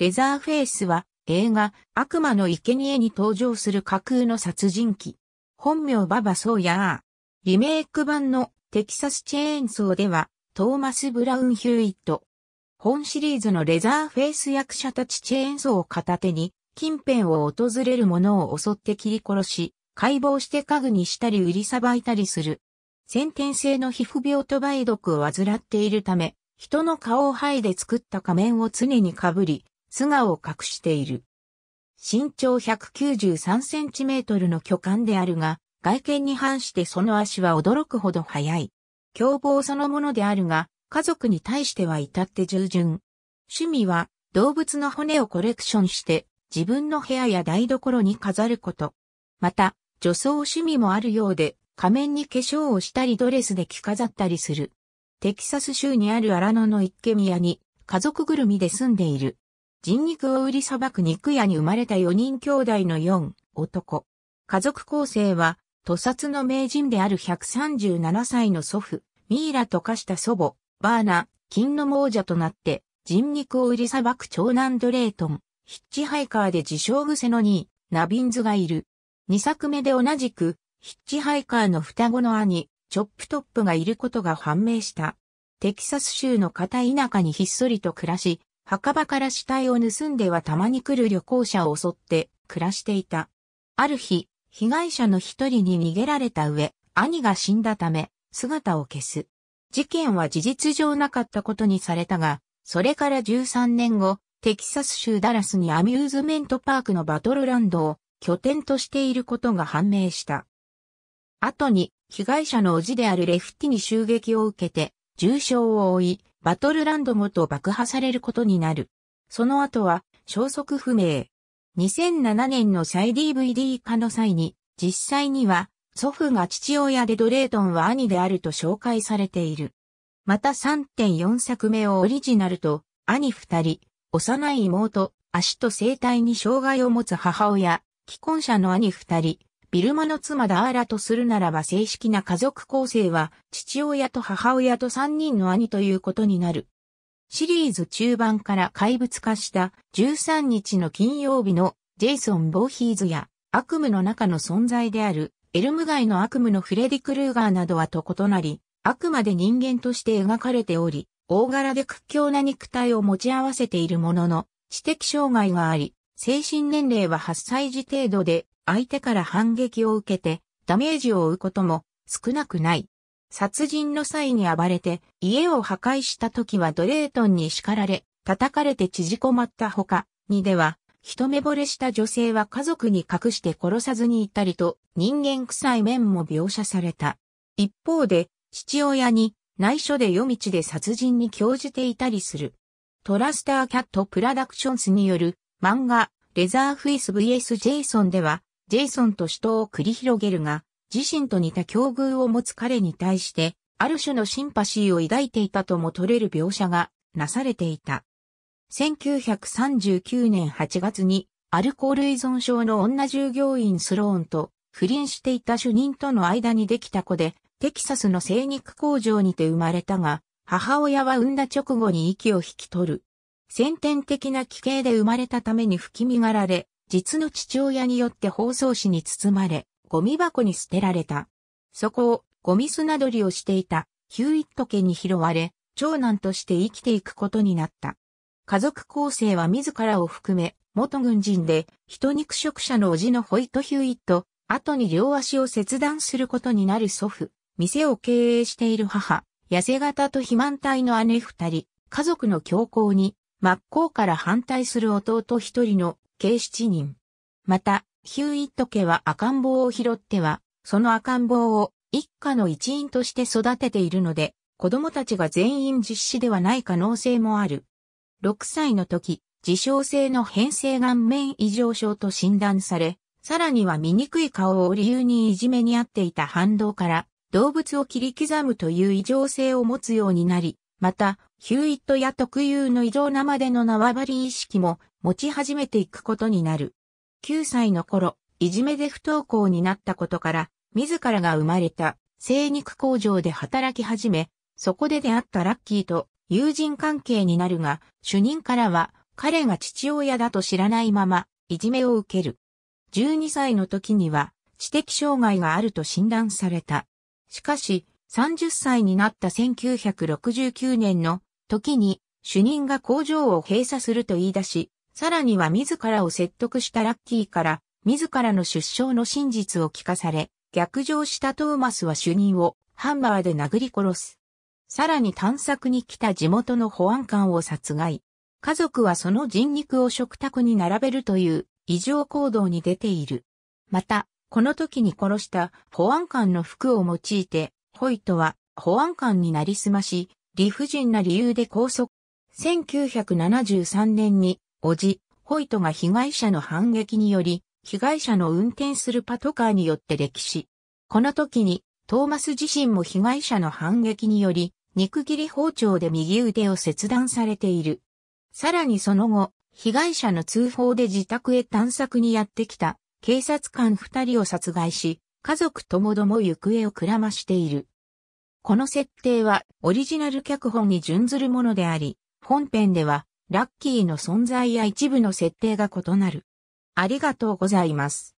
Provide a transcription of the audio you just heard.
レザーフェイスは映画悪魔の生贄に登場する架空の殺人鬼。本名ババソーヤー。リメイク版のテキサスチェーンソーではトーマス・ブラウン・ヒューイット。本シリーズのレザーフェイス役者たちチェーンソーを片手に近辺を訪れる者を襲って切り殺し、解剖して家具にしたり売りさばいたりする。先天性の皮膚病と梅毒を患っているため、人の顔を剥いで作った仮面を常に被り、素顔を隠している。身長193センチメートルの巨漢であるが、外見に反してその足は驚くほど速い。凶暴そのものであるが、家族に対しては至って従順。趣味は動物の骨をコレクションして自分の部屋や台所に飾ること。また、女装趣味もあるようで、仮面に化粧をしたりドレスで着飾ったりする。テキサス州にあるアラノの一軒家に家族ぐるみで住んでいる。人肉を売りさばく肉屋に生まれた4人兄弟の4男。家族構成は、屠殺の名人である137歳の祖父、ミイラと化した祖母、バーナ、金の亡者となって、人肉を売りさばく長男ドレートン、ヒッチハイカーで自称癖の2位、ナビンズがいる。2作目で同じく、ヒッチハイカーの双子の兄、チョップトップがいることが判明した。テキサス州の片田舎にひっそりと暮らし、墓場から死体を盗んではたまに来る旅行者を襲って暮らしていた。ある日、被害者の一人に逃げられた上、兄が死んだため、姿を消す。事件は事実上なかったことにされたが、それから13年後、テキサス州ダラスにアミューズメントパークのバトルランドを拠点としていることが判明した。後に、被害者の叔父であるレフティに襲撃を受けて、重傷を負い、バトルランドごと爆破されることになる。その後は、消息不明。2007年の再 DVD 化の際に、実際には、祖父が父親でドレートンは兄であると紹介されている。また3.4作目をオリジナルと、兄二人、幼い妹、足と生体に障害を持つ母親、既婚者の兄二人、ビルマの妻ダーラとするならば正式な家族構成は父親と母親と3人の兄ということになる。シリーズ中盤から怪物化した13日の金曜日のジェイソン・ボーヒーズや悪夢の中の存在であるエルム街の悪夢のフレディ・クルーガーなどはと異なり、あくまで人間として描かれており、大柄で屈強な肉体を持ち合わせているものの、知的障害があり、精神年齢は8歳児程度で、相手から反撃を受けて、ダメージを負うことも少なくない。殺人の際に暴れて、家を破壊した時はドレートンに叱られ、叩かれて縮こまったほか、にでは、一目惚れした女性は家族に隠して殺さずにいたりと、人間臭い面も描写された。一方で、父親に内緒で夜道で殺人に興じていたりする。トラスターキャットプラダクションスによる漫画、レザーフェイス VS ジェイソンでは、ジェイソンと死闘を繰り広げるが、自身と似た境遇を持つ彼に対して、ある種のシンパシーを抱いていたとも取れる描写がなされていた。1939年8月に、アルコール依存症の女従業員スローンと不倫していた主任との間にできた子で、テキサスの精肉工場にて生まれたが、母親は産んだ直後に息を引き取る。先天的な奇形で生まれたために不気味がられ、実の父親によって包装紙に包まれ、ゴミ箱に捨てられた。そこをゴミ砂取りをしていたヒューイット家に拾われ、長男として生きていくことになった。家族構成は自らを含め、元軍人で、人肉食者の叔父のホイト・ヒューイット、後に両足を切断することになる祖父、店を経営している母、痩せ型と肥満体の姉二人、家族の強行に真っ向から反対する弟一人の計七人。また、ヒューイット家は赤ん坊を拾っては、その赤ん坊を一家の一員として育てているので、子供たちが全員実施ではない可能性もある。6歳の時、自傷性の変性顔面異常症と診断され、さらには醜い顔を理由にいじめにあっていた反動から、動物を切り刻むという異常性を持つようになり、また、ヒューイットや特有の異常なまでの縄張り意識も持ち始めていくことになる。9歳の頃、いじめで不登校になったことから、自らが生まれた精肉工場で働き始め、そこで出会ったラッキーと友人関係になるが、主任からは彼が父親だと知らないまま、いじめを受ける。12歳の時には知的障害があると診断された。しかし、30歳になった1969年の時に主任が工場を閉鎖すると言い出し、さらには自らを説得したラッキーから自らの出生の真実を聞かされ、逆上したトーマスは主任をハンマーで殴り殺す。さらに探索に来た地元の保安官を殺害。家族はその人肉を食卓に並べるという異常行動に出ている。また、この時に殺した保安官の服を用いてホイトは保安官になりすまし、理不尽な理由で拘束。1973年に、おじ、ホイトが被害者の反撃により、被害者の運転するパトカーによって歴史。この時に、トーマス自身も被害者の反撃により、肉切り包丁で右腕を切断されている。さらにその後、被害者の通報で自宅へ探索にやってきた警察官二人を殺害し、家族ともども行方をくらましている。この設定はオリジナル脚本に準ずるものであり、本編ではラッキーの存在や一部の設定が異なる。ありがとうございます。